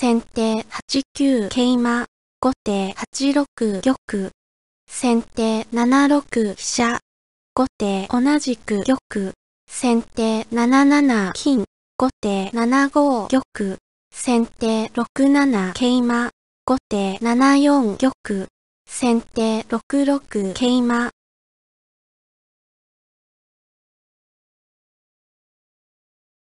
先手8九桂馬、後手8六玉。先手7六飛車。後手同じく玉。先手7七金。後手7五玉。先手6七桂馬。後手7四玉。先手6六桂馬。